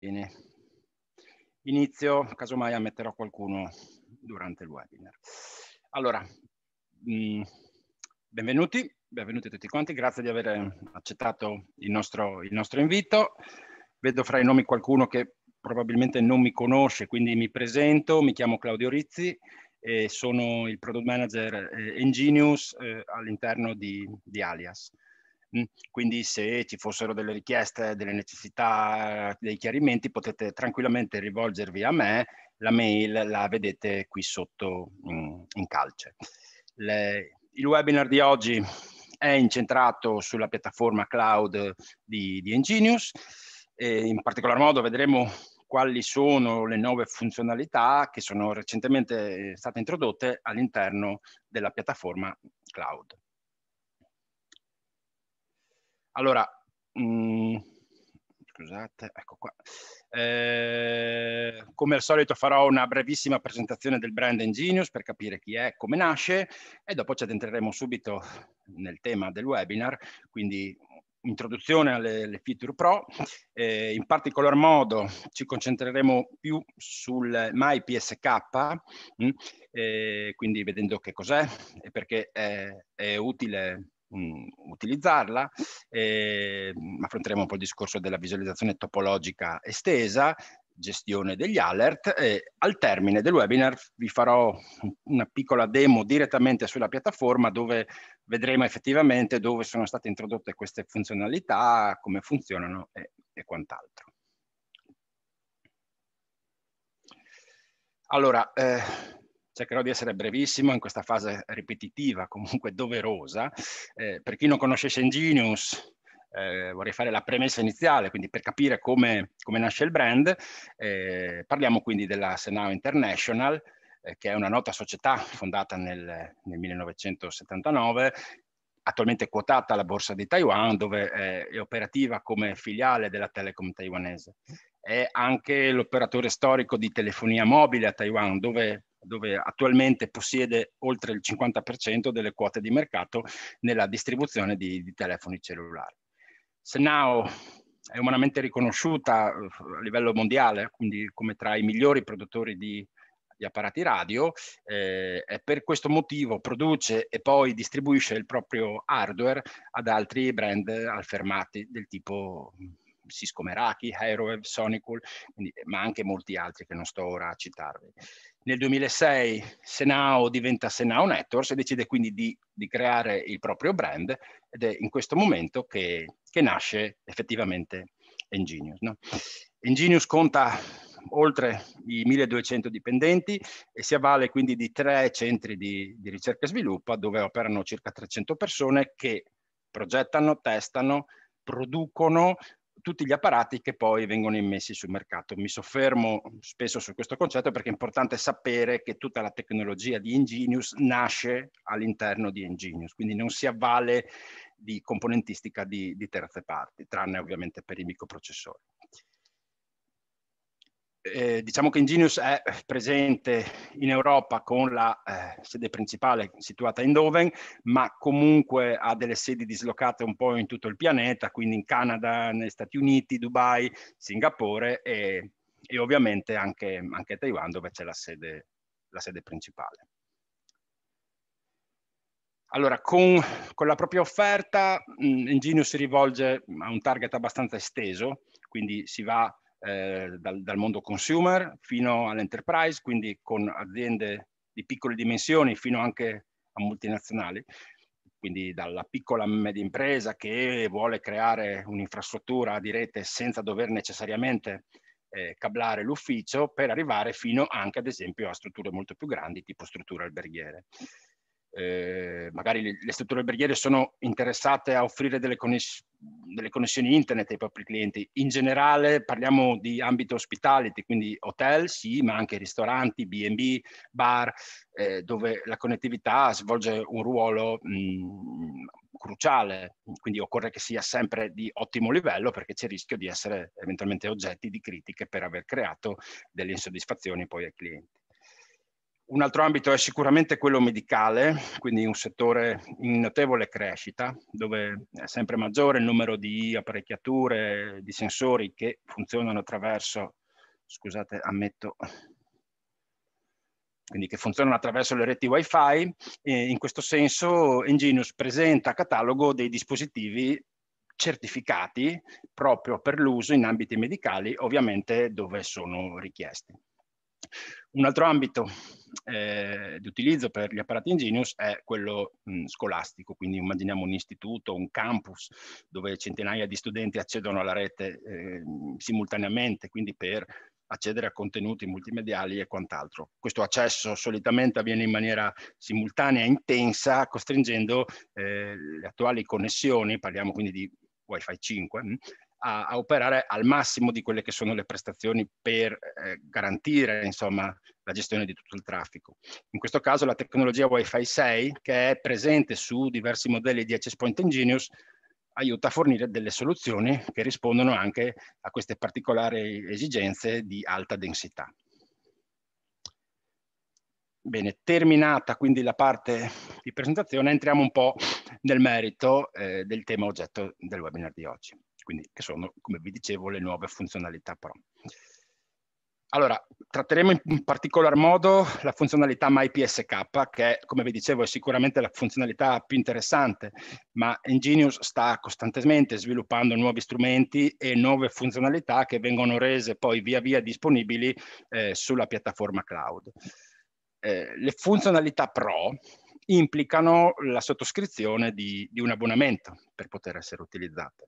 Bene. Inizio, casomai ammetterò qualcuno durante il webinar. Allora, mm, benvenuti, benvenuti a tutti quanti, grazie di aver accettato il nostro, il nostro, invito. Vedo fra i nomi qualcuno che probabilmente non mi conosce, quindi mi presento, mi chiamo Claudio Rizzi e sono il Product Manager eh, eh, all'interno di, di Alias. Quindi se ci fossero delle richieste, delle necessità, dei chiarimenti, potete tranquillamente rivolgervi a me, la mail la vedete qui sotto in calce. Le, il webinar di oggi è incentrato sulla piattaforma cloud di, di Ingenius, e in particolar modo vedremo quali sono le nuove funzionalità che sono recentemente eh, state introdotte all'interno della piattaforma cloud. Allora, mh, mm, scusate, ecco qua. Eh, come al solito farò una brevissima presentazione del brand Ingenious per capire chi è, come nasce e dopo ci addentreremo subito nel tema del webinar, quindi introduzione alle feature pro. Eh, in particolar modo ci concentreremo più sul MyPSK, mh, mm, eh, quindi vedendo che cos'è e perché è, è utile mh, mm, utilizzarla. Eh, affronteremo un po' il discorso della visualizzazione topologica estesa, gestione degli alert. E al termine del webinar vi farò una piccola demo direttamente sulla piattaforma dove vedremo effettivamente dove sono state introdotte queste funzionalità, come funzionano e, e quant'altro. Allora, eh, cercherò di essere brevissimo in questa fase ripetitiva, comunque doverosa. Eh, per chi non conoscesse Ingenius, eh, vorrei fare la premessa iniziale, quindi per capire come, come nasce il brand. Eh, parliamo quindi della Senao International, eh, che è una nota società fondata nel, nel 1979 attualmente quotata alla borsa di Taiwan, dove eh, è operativa come filiale della Telecom taiwanese. È anche l'operatore storico di telefonia mobile a Taiwan, dove dove attualmente possiede oltre il 50% delle quote di mercato nella distribuzione di, di telefoni cellulari. Senao è umanamente riconosciuta eh, a livello mondiale, quindi come tra i migliori produttori di, di apparati radio eh, e per questo motivo produce e poi distribuisce il proprio hardware ad altri brand eh, affermati del tipo Cisco Meraki, Aeroweb, Sonicul, quindi, ma anche molti altri che non sto ora a citarvi. Nel 2006 Senao diventa Senao Networks e decide quindi di, di creare il proprio brand ed è in questo momento che, che nasce effettivamente Engenius. No? Engenius conta oltre i 1200 dipendenti e si avvale quindi di tre centri di, di, ricerca e sviluppo dove operano circa 300 persone che progettano, testano, producono, tutti gli apparati che poi vengono immessi sul mercato. Mi soffermo spesso su questo concetto perché è importante sapere che tutta la tecnologia di Ingenius nasce all'interno di Ingenius, quindi non si avvale di componentistica di, di terze parti, tranne ovviamente per i microprocessori eh, diciamo che Ingenius è presente in Europa con la eh, sede principale situata in Doven, ma comunque ha delle sedi dislocate un po' in tutto il pianeta, quindi in Canada, negli Stati Uniti, Dubai, Singapore e, e ovviamente anche, anche, a Taiwan dove c'è la sede, la sede principale. Allora, con, con, la propria offerta, mm, Ingenius si rivolge a un target abbastanza esteso, quindi si va eh, dal, dal, mondo consumer fino all'enterprise, quindi con aziende di piccole dimensioni fino anche a multinazionali, quindi dalla piccola media impresa che vuole creare un'infrastruttura di rete senza dover necessariamente eh, cablare l'ufficio per arrivare fino anche ad esempio a strutture molto più grandi tipo strutture alberghiere eh, magari le, le, strutture alberghiere sono interessate a offrire delle, conness- delle, connessioni internet ai propri clienti. In generale parliamo di ambito hospitality, quindi hotel sì, ma anche ristoranti, B&B, bar, eh, dove la connettività svolge un ruolo mh, mm, cruciale, quindi occorre che sia sempre di ottimo livello perché c'è il rischio di essere eventualmente oggetti di critiche per aver creato delle insoddisfazioni poi ai clienti. Un altro ambito è sicuramente quello medicale, quindi un settore in notevole crescita, dove è sempre maggiore il numero di apparecchiature, di sensori che funzionano attraverso, scusate, ammetto, quindi che funzionano attraverso le reti wifi. E in questo senso Enginius presenta a catalogo dei dispositivi certificati proprio per l'uso in ambiti medicali, ovviamente dove sono richiesti. Un altro ambito eh, di utilizzo per gli apparati Ingenius è quello mh, scolastico, quindi immaginiamo un istituto, un campus dove centinaia di studenti accedono alla rete eh, simultaneamente, quindi per accedere a contenuti multimediali e quant'altro. Questo accesso solitamente avviene in maniera simultanea, intensa, costringendo eh, le attuali connessioni, parliamo quindi di Wi-Fi 5, mh, a, a, operare al massimo di quelle che sono le prestazioni per eh, garantire insomma, la gestione di tutto il traffico. In questo caso la tecnologia Wi-Fi 6, che è presente su diversi modelli di Access Point Ingenious, aiuta a fornire delle soluzioni che rispondono anche a queste particolari esigenze di alta densità. Bene, terminata quindi la parte di presentazione, entriamo un po' nel merito eh, del tema oggetto del webinar di oggi quindi che sono, come vi dicevo, le nuove funzionalità Pro. Allora, tratteremo in particolar modo la funzionalità MyPSK, che come vi dicevo è sicuramente la funzionalità più interessante, ma Ingenius sta costantemente sviluppando nuovi strumenti e nuove funzionalità che vengono rese poi via via disponibili eh, sulla piattaforma cloud. Eh, le funzionalità pro implicano la sottoscrizione di, di un abbonamento per poter essere utilizzate.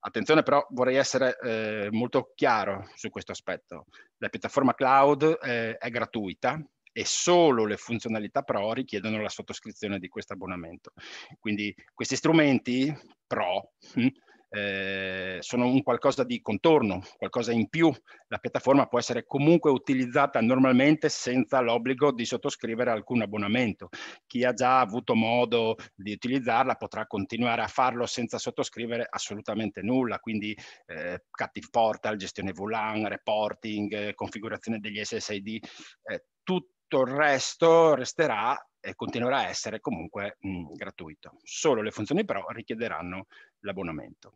Attenzione però, vorrei essere eh, molto chiaro su questo aspetto. La piattaforma cloud eh, è gratuita e solo le funzionalità pro richiedono la sottoscrizione di questo abbonamento. Quindi questi strumenti pro hm, eh, sono un qualcosa di contorno, qualcosa in più. La piattaforma può essere comunque utilizzata normalmente senza l'obbligo di sottoscrivere alcun abbonamento. Chi ha già avuto modo di utilizzarla potrà continuare a farlo senza sottoscrivere assolutamente nulla, quindi eh, Captive Portal, gestione VLAN, reporting, eh, configurazione degli SSID, eh, tutto il resto resterà eh, continuerà a essere comunque mh, mm, gratuito. Solo le funzioni pro richiederanno l'abbonamento.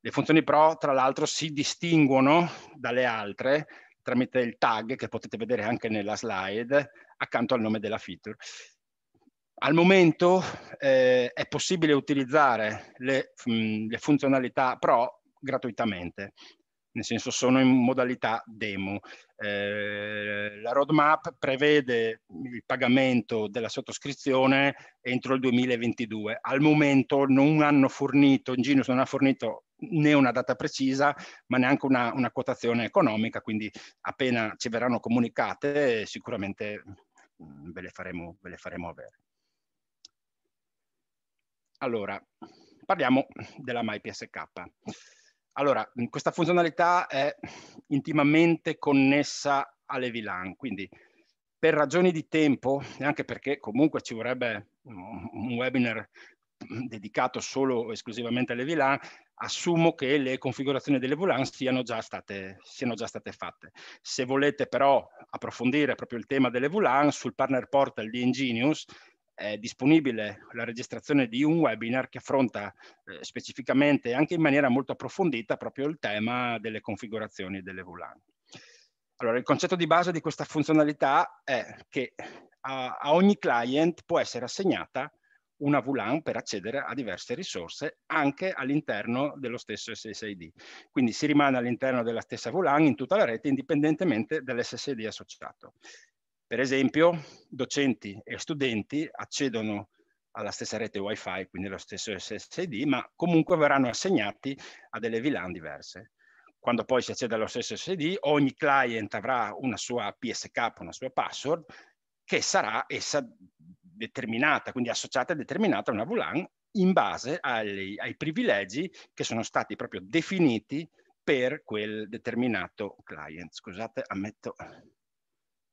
Le funzioni pro, tra l'altro, si distinguono dalle altre tramite il tag che potete vedere anche nella slide accanto al nome della feature. Al momento eh, è possibile utilizzare le, mh, mm, le funzionalità pro gratuitamente nel senso sono in modalità demo. Eh, la roadmap prevede il pagamento della sottoscrizione entro il 2022. Al momento non hanno fornito, Inginus non ha fornito né una data precisa, ma neanche una, una quotazione economica, quindi appena ci verranno comunicate sicuramente mm, ve le faremo, ve le faremo avere. Allora, parliamo della MyPSK. Allora, questa funzionalità è intimamente connessa alle VLAN, quindi per ragioni di tempo, e anche perché comunque ci vorrebbe un webinar dedicato solo e esclusivamente alle VLAN, assumo che le configurazioni delle VLAN siano già state, siano già state fatte. Se volete però approfondire proprio il tema delle VLAN, sul partner portal di Ingenius, è disponibile la registrazione di un webinar che affronta eh, specificamente, anche in maniera molto approfondita, proprio il tema delle configurazioni delle VLAN. Allora, il concetto di base di questa funzionalità è che a, a ogni client può essere assegnata una VLAN per accedere a diverse risorse anche all'interno dello stesso SSID. Quindi si rimane all'interno della stessa VLAN in tutta la rete indipendentemente dall'SSID associato. Per esempio, docenti e studenti accedono alla stessa rete Wi-Fi, quindi allo stesso SSD, ma comunque verranno assegnati a delle VLAN diverse. Quando poi si accede allo stesso SSD, ogni client avrà una sua PSK, una sua password, che sarà essa determinata, quindi associata e determinata a una VLAN in base ai, ai privilegi che sono stati proprio definiti per quel determinato client. Scusate, ammetto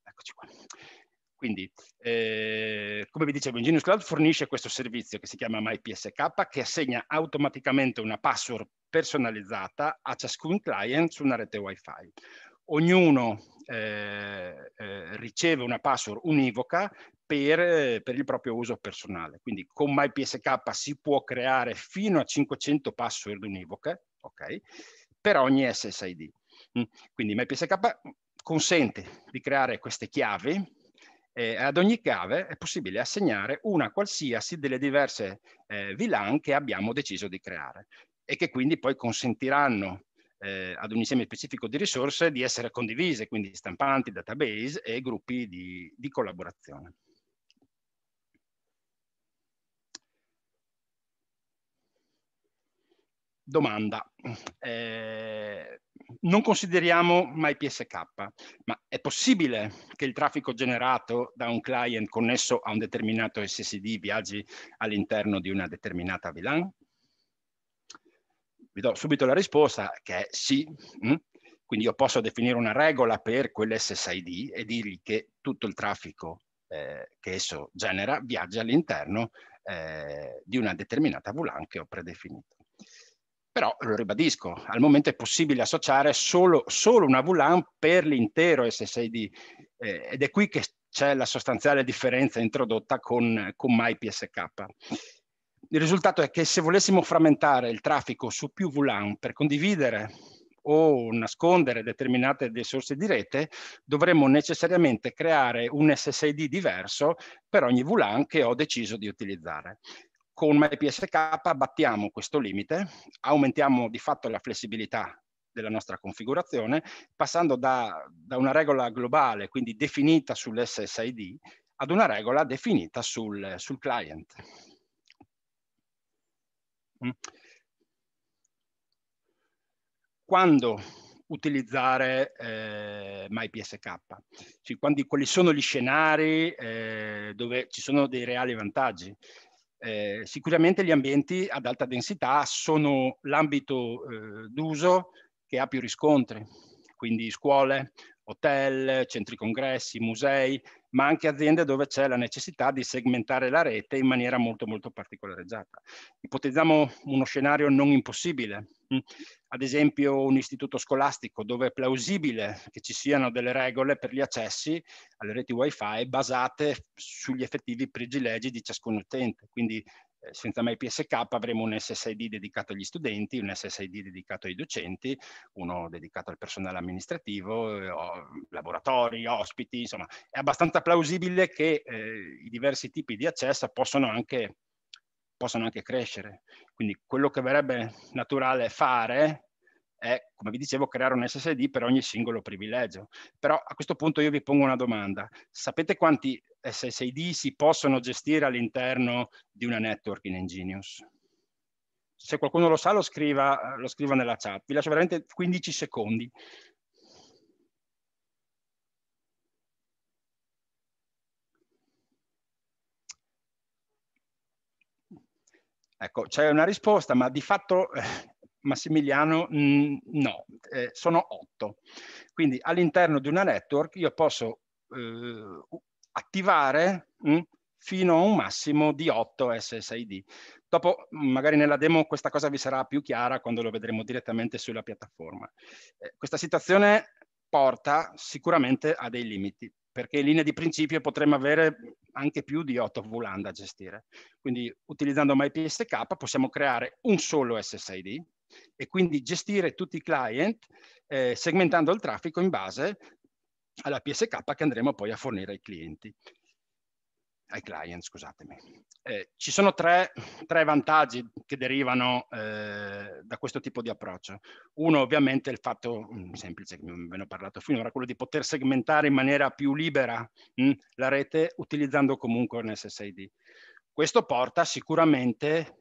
Eccoci qua. Quindi, eh, come vi dicevo, Ingenious Cloud fornisce questo servizio che si chiama MyPSK, che assegna automaticamente una password personalizzata a ciascun client su una rete Wi-Fi. Ognuno eh, eh riceve una password univoca per, eh, per, il proprio uso personale. Quindi con MyPSK si può creare fino a 500 password univoche, ok? Per ogni SSID. Mm? Quindi MyPSK consente di creare queste chiavi eh, ad ogni chiave è possibile assegnare una qualsiasi delle diverse eh, VLAN che abbiamo deciso di creare e che quindi poi consentiranno eh, ad un insieme specifico di risorse di essere condivise, quindi stampanti, database e gruppi di, di collaborazione. Domanda. Eh, non consideriamo mai PSK, ma è possibile che il traffico generato da un client connesso a un determinato SSD viaggi all'interno di una determinata VLAN? Vi do subito la risposta che è sì. Mm. Quindi io posso definire una regola per quell'SSID e dirgli che tutto il traffico eh, che esso genera viaggia all'interno eh, di una determinata VLAN che ho predefinito. Però lo ribadisco, al momento è possibile associare solo, solo una VLAN per l'intero SSID eh, ed è qui che c'è la sostanziale differenza introdotta con, con MyPSK. Il risultato è che se volessimo frammentare il traffico su più VLAN per condividere o nascondere determinate risorse di rete, dovremmo necessariamente creare un SSID diverso per ogni VLAN che ho deciso di utilizzare con MyPSK abbattiamo questo limite, aumentiamo di fatto la flessibilità della nostra configurazione, passando da, da una regola globale, quindi definita sull'SSID, ad una regola definita sul, sul client. Mm. Quando utilizzare eh, MyPSK, cioè, quando, quali sono gli scenari eh, dove ci sono dei reali vantaggi. Eh, sicuramente gli ambienti ad alta densità sono l'ambito eh, d'uso che ha più riscontri, quindi scuole, hotel, centri congressi, musei, ma anche aziende dove c'è la necessità di segmentare la rete in maniera molto molto particolareggiata. Ipotizziamo uno scenario non impossibile, ad esempio un istituto scolastico dove è plausibile che ci siano delle regole per gli accessi alle reti wifi basate sugli effettivi privilegi di ciascun utente. Quindi eh, senza mai PSK avremo un SSID dedicato agli studenti, un SSID dedicato ai docenti, uno dedicato al personale amministrativo, eh, laboratori, ospiti, insomma è abbastanza plausibile che eh, i diversi tipi di accesso possano anche possono anche crescere. Quindi quello che verrebbe naturale fare è, come vi dicevo, creare un SSD per ogni singolo privilegio. Però a questo punto io vi pongo una domanda. Sapete quanti SSD si possono gestire all'interno di una network in Ingenious? Se qualcuno lo sa lo scriva, lo scriva nella chat. Vi lascio veramente 15 secondi. Ecco, c'è una risposta, ma di fatto eh, Massimiliano mh, mm, no, eh, sono otto. Quindi all'interno di una network io posso eh, attivare mh, mm, fino a un massimo di 8 SSID. Dopo, mm, magari nella demo, questa cosa vi sarà più chiara quando lo vedremo direttamente sulla piattaforma. Eh, questa situazione porta sicuramente a dei limiti perché in linea di principio potremmo avere anche più di 8 VLAN da gestire. Quindi utilizzando MyPSK possiamo creare un solo SSID e quindi gestire tutti i client eh, segmentando il traffico in base alla PSK che andremo poi a fornire ai clienti ai client, scusatemi. Eh, ci sono tre, tre, vantaggi che derivano eh, da questo tipo di approccio. Uno ovviamente è il fatto mm, semplice, che ve ne ho parlato finora, quello di poter segmentare in maniera più libera mh, mm, la rete utilizzando comunque un SSID. Questo porta sicuramente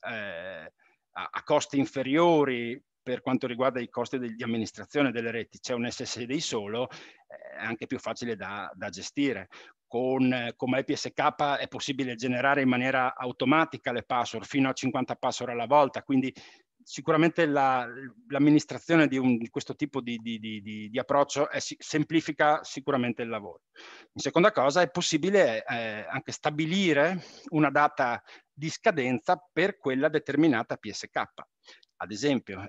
eh, a, a costi inferiori per quanto riguarda i costi di, di amministrazione delle reti c'è un SSD solo, eh, è anche più facile da, da, gestire con, eh, come l'IPSK è possibile generare in maniera automatica le password fino a 50 password alla volta, quindi sicuramente la, l'amministrazione di, un, di, questo tipo di, di, di approccio è, semplifica sicuramente il lavoro. In seconda cosa è possibile eh, anche stabilire una data di scadenza per quella determinata PSK. Ad esempio,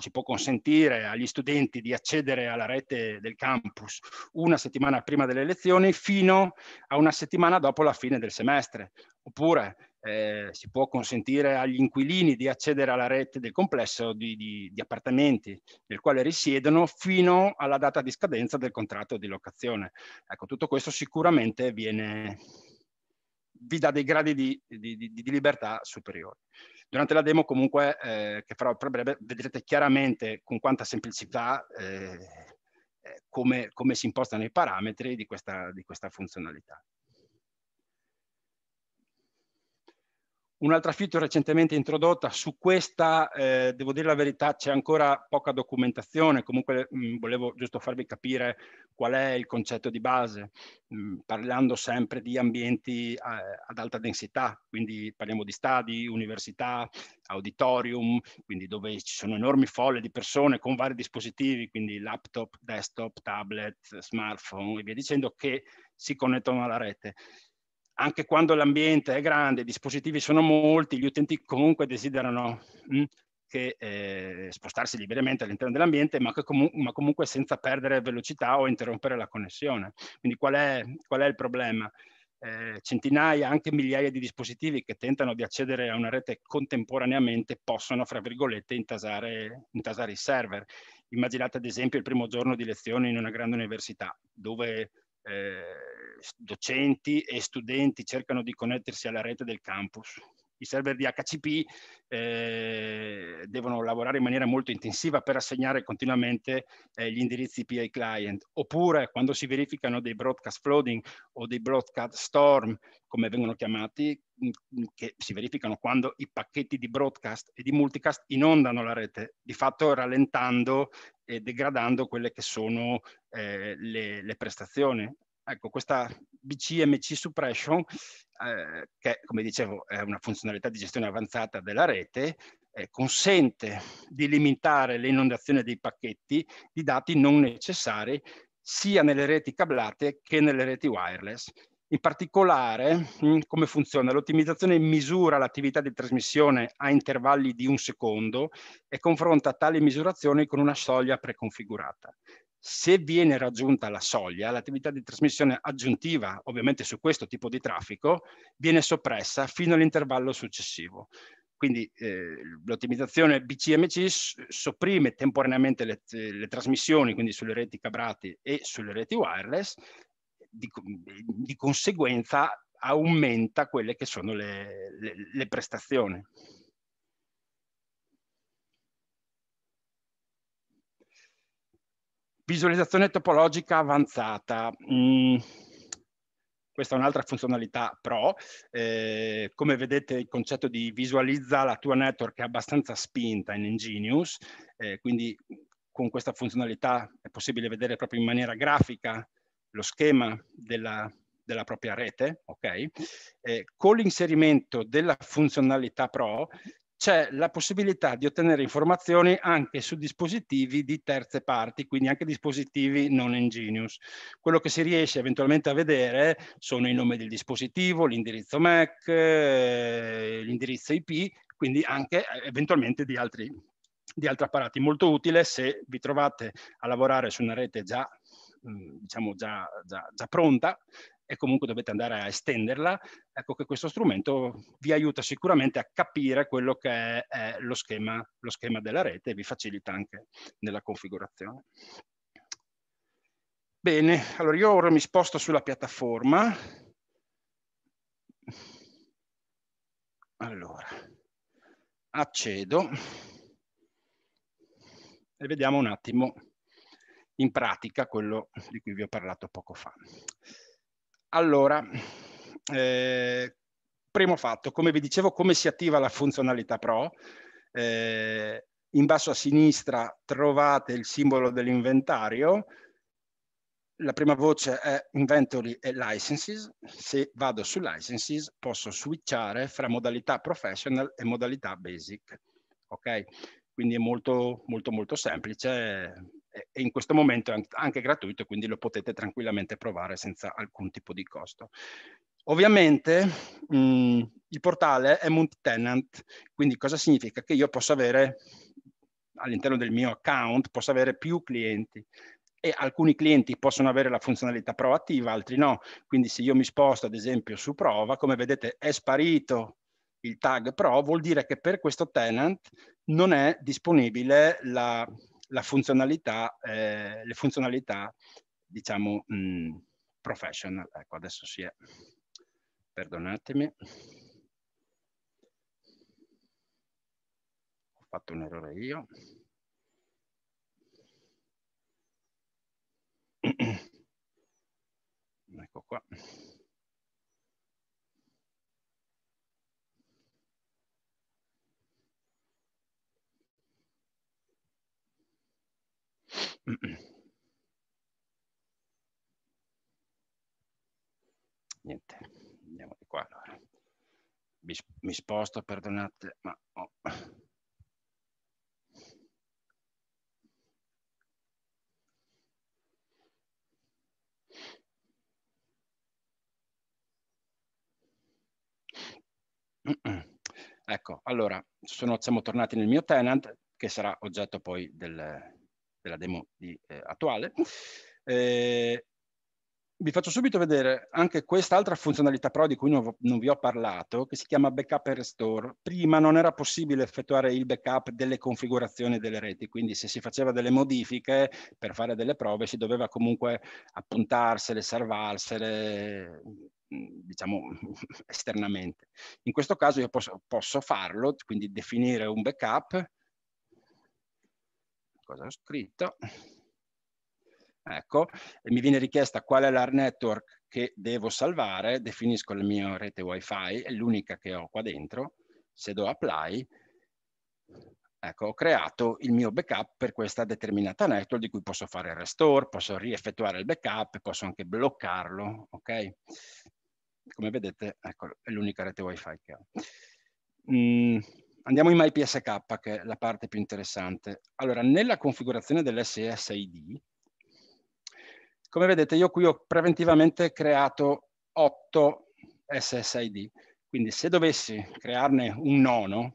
si può consentire agli studenti di accedere alla rete del campus una settimana prima delle lezioni fino a una settimana dopo la fine del semestre. Oppure eh, si può consentire agli inquilini di accedere alla rete del complesso di, di, di, appartamenti nel quale risiedono fino alla data di scadenza del contratto di locazione. Ecco, tutto questo sicuramente viene, vi dà dei gradi di, di libertà superiori. Durante la demo comunque, eh, che farò per breve, vedrete chiaramente con quanta semplicità eh, eh, come, come, si impostano i parametri di questa, di questa funzionalità. Un'altra feature recentemente introdotta, su questa eh, devo dire la verità c'è ancora poca documentazione, comunque mh, mm, volevo giusto farvi capire qual è il concetto di base, mh, mm, parlando sempre di ambienti eh, ad alta densità, quindi parliamo di stadi, università, auditorium, quindi dove ci sono enormi folle di persone con vari dispositivi, quindi laptop, desktop, tablet, smartphone e via dicendo, che si connettono alla rete anche quando l'ambiente è grande, i dispositivi sono molti, gli utenti comunque desiderano mh, mm, che, eh, spostarsi liberamente all'interno dell'ambiente, ma, comu ma, comunque senza perdere velocità o interrompere la connessione. Quindi qual è, qual è il problema? Eh, centinaia, anche migliaia di dispositivi che tentano di accedere a una rete contemporaneamente possono, fra virgolette, intasare, intasare i server. Immaginate ad esempio il primo giorno di lezione in una grande università, dove eh, docenti e studenti cercano di connettersi alla rete del campus. I server di HCP eh, devono lavorare in maniera molto intensiva per assegnare continuamente eh, gli indirizzi IP ai client, oppure quando si verificano dei broadcast flooding o dei broadcast storm, come vengono chiamati, mm, mm, che si verificano quando i pacchetti di broadcast e di multicast inondano la rete, di fatto rallentando e degradando quelle che sono eh, le, le, prestazioni. Ecco, questa BCMC Suppression, eh, che come dicevo è una funzionalità di gestione avanzata della rete, eh, consente di limitare l'inondazione dei pacchetti di dati non necessari sia nelle reti cablate che nelle reti wireless. In particolare, mm, come funziona? L'ottimizzazione misura l'attività di trasmissione a intervalli di un secondo e confronta tali misurazioni con una soglia preconfigurata. Se viene raggiunta la soglia, l'attività di trasmissione aggiuntiva, ovviamente su questo tipo di traffico, viene soppressa fino all'intervallo successivo. Quindi eh, l'ottimizzazione BCMC sopprime temporaneamente le, le, trasmissioni, quindi sulle reti cabrate e sulle reti wireless, di, di conseguenza aumenta quelle che sono le, le, le prestazioni. Visualizzazione topologica avanzata. Mm questa è un'altra funzionalità pro. Eh, come vedete il concetto di visualizza la tua network è abbastanza spinta in Ingenious, eh, quindi con questa funzionalità è possibile vedere proprio in maniera grafica lo schema della, della propria rete, ok? Eh, con l'inserimento della funzionalità pro c'è la possibilità di ottenere informazioni anche su dispositivi di terze parti, quindi anche dispositivi non ingenious. Quello che si riesce eventualmente a vedere sono i nomi del dispositivo, l'indirizzo MAC, eh, l'indirizzo IP, quindi anche eh, eventualmente di altri, di altri apparati. Molto utile se vi trovate a lavorare su una rete già mm, diciamo già, già, già pronta e comunque dovete andare a estenderla, ecco che questo strumento vi aiuta sicuramente a capire quello che è, è lo, schema, lo schema della rete e vi facilita anche nella configurazione. Bene, allora io ora mi sposto sulla piattaforma. Allora, accedo e vediamo un attimo in pratica quello di cui vi ho parlato poco fa. Allora, eh, primo fatto, come vi dicevo, come si attiva la funzionalità Pro? Eh, in basso a sinistra trovate il simbolo dell'inventario, la prima voce è Inventory e Licenses. Se vado su Licenses posso switchare fra modalità Professional e modalità Basic. Ok? Quindi è molto, molto, molto semplice e in questo momento è anche gratuito, quindi lo potete tranquillamente provare senza alcun tipo di costo. Ovviamente mh, mhmm, il portale è multi-tenant, quindi cosa significa? Che io posso avere all'interno del mio account, posso avere più clienti e alcuni clienti possono avere la funzionalità proattiva, altri no. Quindi se io mi sposto ad esempio su prova, come vedete è sparito il tag pro, vuol dire che per questo tenant non è disponibile la, la funzionalità, eh, le funzionalità, diciamo, mh, mm, professional. Ecco, adesso si è, perdonatemi. Ho fatto un errore io. ecco qua. Niente, andiamo di qua allora. Mi, mi sposto, perdonate, ma ho... Oh. Ecco, allora sono, siamo tornati nel mio tenant che sarà oggetto poi del, della demo di, eh, attuale. Eh, vi faccio subito vedere anche quest'altra funzionalità pro di cui non, non, vi ho parlato, che si chiama backup e restore. Prima non era possibile effettuare il backup delle configurazioni delle reti, quindi se si faceva delle modifiche per fare delle prove si doveva comunque appuntarsele, salvarsele, diciamo esternamente. In questo caso io posso, posso farlo, quindi definire un backup, cosa ho scritto. Ecco, mi viene richiesta qual è la network che devo salvare, definisco la mia rete wifi, è l'unica che ho qua dentro, se do apply, ecco, ho creato il mio backup per questa determinata network di cui posso fare il restore, posso rieffettuare il backup, posso anche bloccarlo, ok? Come vedete, ecco, è l'unica rete wifi che ho. Mm Andiamo in MyPSK, che è la parte più interessante. Allora, nella configurazione dell'SSID, come vedete io qui ho preventivamente creato 8 SSID, quindi se dovessi crearne un nono,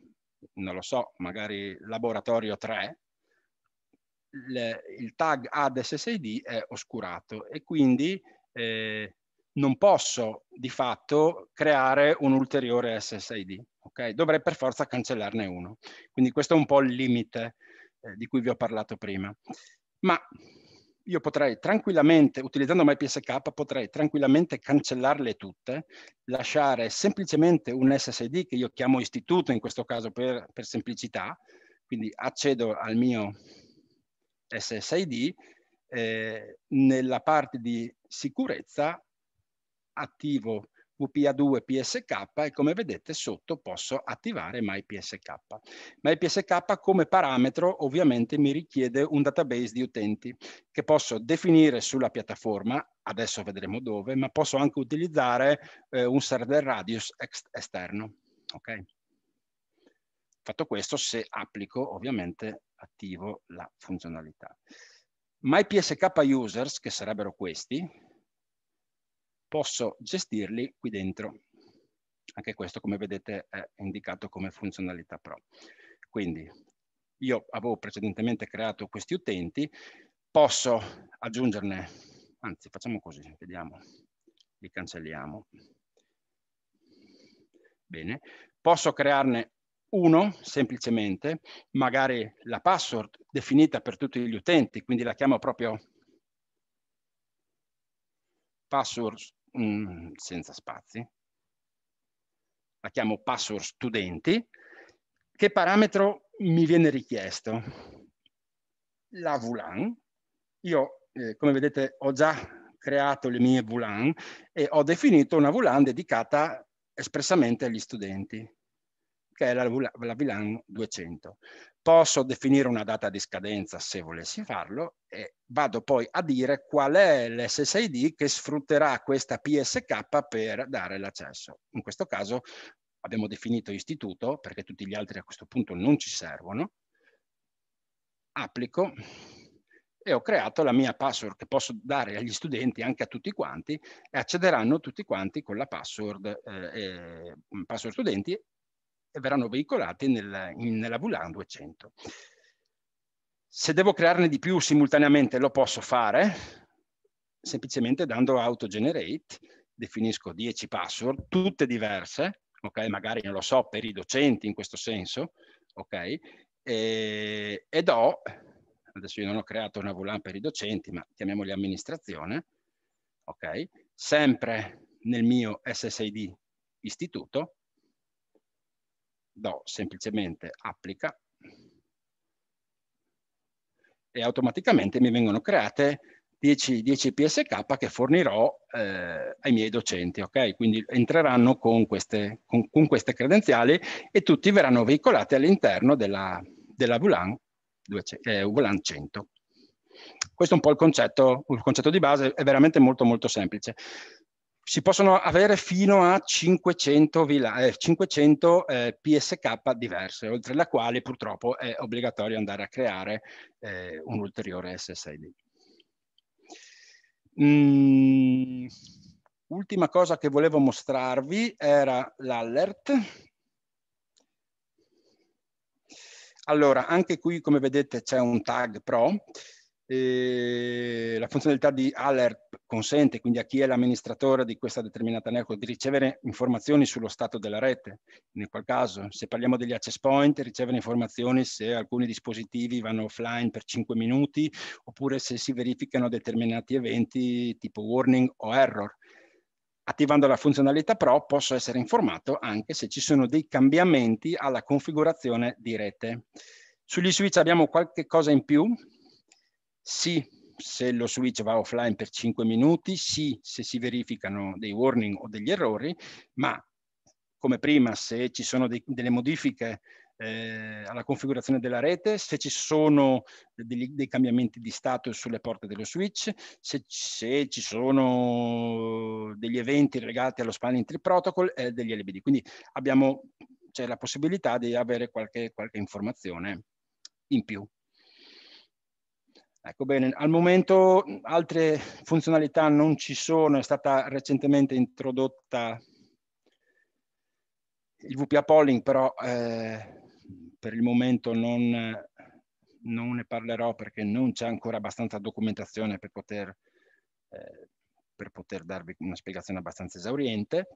non lo so, magari laboratorio 3, il tag add SSID è oscurato e quindi eh, non posso di fatto creare un ulteriore SSID ok? dovrei per forza cancellarne uno. Quindi questo è un po' il limite eh, di cui vi ho parlato prima. Ma io potrei tranquillamente, utilizzando MyPSK, potrei tranquillamente cancellarle tutte, lasciare semplicemente un SSD che io chiamo istituto in questo caso per, per semplicità, quindi accedo al mio SSID, eh, nella parte di sicurezza attivo vpa 2 PSK e come vedete sotto posso attivare MyPSK. MyPSK come parametro ovviamente mi richiede un database di utenti che posso definire sulla piattaforma, adesso vedremo dove, ma posso anche utilizzare eh, un server radius esterno. Okay? Fatto questo, se applico ovviamente attivo la funzionalità. MyPSK users, che sarebbero questi, posso gestirli qui dentro. Anche questo, come vedete, è indicato come funzionalità pro. Quindi io avevo precedentemente creato questi utenti, posso aggiungerne, anzi facciamo così, vediamo, li cancelliamo. Bene, posso crearne uno semplicemente, magari la password definita per tutti gli utenti, quindi la chiamo proprio password mm, senza spazi. La chiamo password studenti. Che parametro mi viene richiesto? La VLAN. Io, eh, come vedete, ho già creato le mie VLAN e ho definito una VLAN dedicata espressamente agli studenti, che è la, la VLAN 200 posso definire una data di scadenza se volessi farlo e vado poi a dire qual è l'SSID che sfrutterà questa PSK per dare l'accesso. In questo caso abbiamo definito istituto perché tutti gli altri a questo punto non ci servono. Applico e ho creato la mia password che posso dare agli studenti, anche a tutti quanti, e accederanno tutti quanti con la password, eh, mm, password studenti verranno veicolati nel, in, nella VLAN 200. Se devo crearne di più simultaneamente lo posso fare, semplicemente dando autogenerate, definisco 10 password, tutte diverse, ok? Magari non lo so, per i docenti in questo senso, ok? E, ed ho, adesso io non ho creato una VLAN per i docenti, ma chiamiamoli amministrazione, ok? Sempre nel mio SSID istituto, do semplicemente applica e automaticamente mi vengono create 10, 10 PSK che fornirò eh, ai miei docenti, ok? Quindi entreranno con queste, con, con queste credenziali e tutti verranno veicolati all'interno della, della VLAN, 200, eh, VLAN 100. Questo è un po' il concetto, il concetto di base, è veramente molto molto semplice si possono avere fino a 500, vila, eh, 500 eh, PSK diverse, oltre la quale purtroppo è obbligatorio andare a creare eh, un ulteriore SSID. Mm, ultima cosa che volevo mostrarvi era l'alert. Allora, anche qui come vedete c'è un tag pro, eh, la funzionalità di alert consente quindi a chi è l'amministratore di questa determinata network di ricevere informazioni sullo stato della rete, in quel caso se parliamo degli access point ricevere informazioni se alcuni dispositivi vanno offline per 5 minuti oppure se si verificano determinati eventi tipo warning o error. Attivando la funzionalità Pro posso essere informato anche se ci sono dei cambiamenti alla configurazione di rete. Sugli switch abbiamo qualche cosa in più? Sì, se lo switch va offline per 5 minuti, sì se si verificano dei warning o degli errori, ma come prima se ci sono dei, delle modifiche eh, alla configurazione della rete, se ci sono dei, dei, cambiamenti di stato sulle porte dello switch, se, se ci sono degli eventi legati allo spanning tree protocol e eh, degli LBD. Quindi abbiamo c'è la possibilità di avere qualche, qualche informazione in più. Ecco bene, al momento altre funzionalità non ci sono, è stata recentemente introdotta il VPA polling, però eh, per il momento non, non, ne parlerò perché non c'è ancora abbastanza documentazione per poter, eh, per poter, darvi una spiegazione abbastanza esauriente.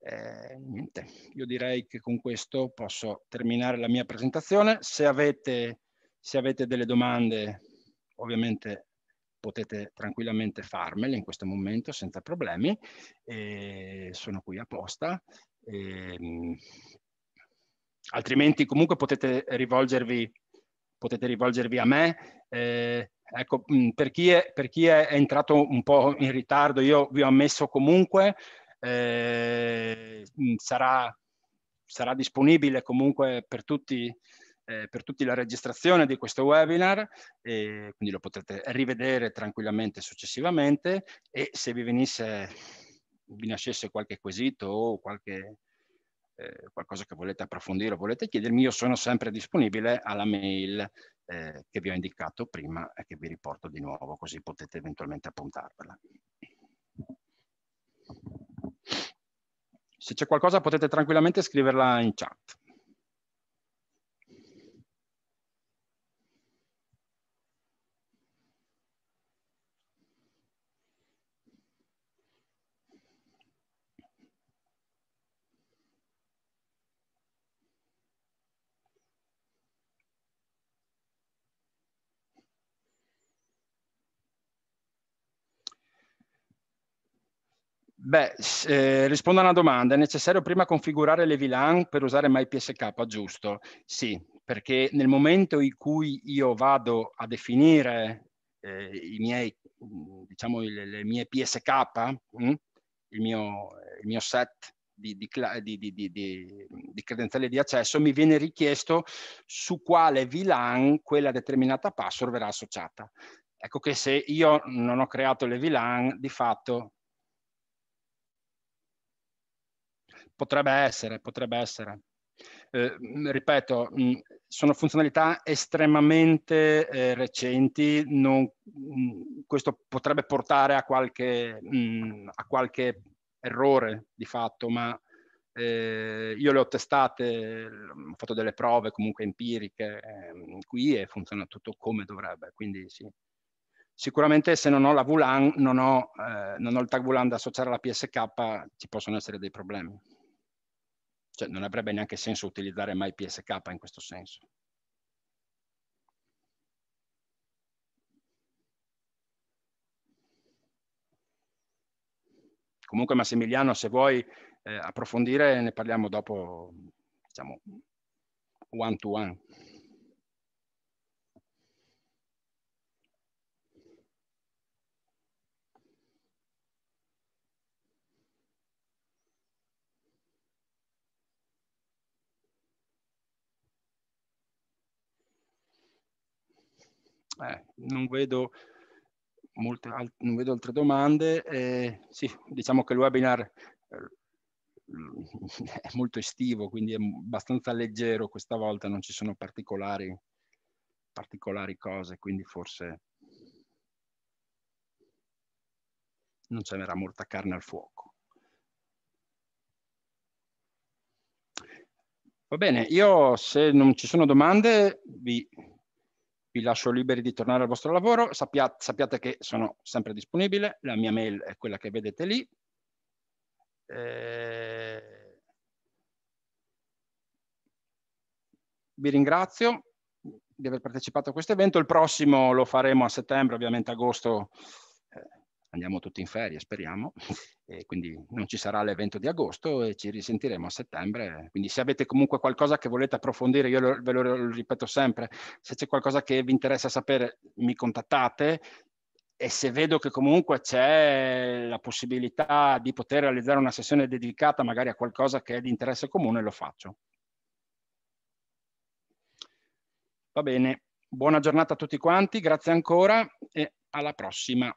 Eh, niente, io direi che con questo posso terminare la mia presentazione. Se avete, se avete delle domande ovviamente potete tranquillamente farmele in questo momento senza problemi. E sono qui apposta. E, ehm, altrimenti comunque potete rivolgervi, potete rivolgervi a me. Eh, ecco, mm, per chi, è, per chi è entrato un po' in ritardo, io vi ho ammesso comunque, eh, mm, sarà, sarà disponibile comunque per tutti eh, per tutti la registrazione di questo webinar, e quindi lo potrete rivedere tranquillamente successivamente e se vi venisse, vi nascesse qualche quesito o qualche, eh, qualcosa che volete approfondire o volete chiedermi, io sono sempre disponibile alla mail eh, che vi ho indicato prima e che vi riporto di nuovo, così potete eventualmente appuntarvela. Se c'è qualcosa potete tranquillamente scriverla in chat. Beh, eh, rispondo a una domanda. È necessario prima configurare le VLAN per usare MyPSK, giusto? Sì, perché nel momento in cui io vado a definire eh, i miei, diciamo, le, le mie PSK, mh, hm, il, mio, il mio set di, di, di, di, credenziali di accesso, mi viene richiesto su quale VLAN quella determinata password verrà associata. Ecco che se io non ho creato le VLAN, di fatto Potrebbe essere, potrebbe essere. Eh, mm, ripeto, mh, mm, sono funzionalità estremamente eh, recenti, non, mh, mm, questo potrebbe portare a qualche, mh, a qualche, errore di fatto, ma eh, io le ho testate, ho fatto delle prove comunque empiriche ehm, qui e funziona tutto come dovrebbe, quindi sì. Sicuramente se non ho la VLAN, non ho, eh, non ho il tag VLAN da associare alla PSK, ci possono essere dei problemi. Cioè non avrebbe neanche senso utilizzare mai PSK in questo senso. Comunque Massimiliano, se vuoi eh, approfondire ne parliamo dopo, diciamo, one to one. eh, non, vedo molte, al- non vedo altre domande. Eh, sì, diciamo che il webinar eh, è molto estivo, quindi è abbastanza leggero. Questa volta non ci sono particolari, particolari cose, quindi forse non ce n'era molta carne al fuoco. Va bene, io se non ci sono domande vi vi lascio liberi di tornare al vostro lavoro, Sappia, sappiate che sono sempre disponibile, la mia mail è quella che vedete lì. Eh... Vi ringrazio di aver partecipato a questo evento, il prossimo lo faremo a settembre, ovviamente agosto andiamo tutti in ferie, speriamo, e quindi non ci sarà l'evento di agosto e ci risentiremo a settembre. Quindi se avete comunque qualcosa che volete approfondire, io lo, ve lo, lo ripeto sempre, se c'è qualcosa che vi interessa sapere, mi contattate e se vedo che comunque c'è la possibilità di poter realizzare una sessione dedicata magari a qualcosa che è di interesse comune, lo faccio. Va bene, buona giornata a tutti quanti, grazie ancora e alla prossima.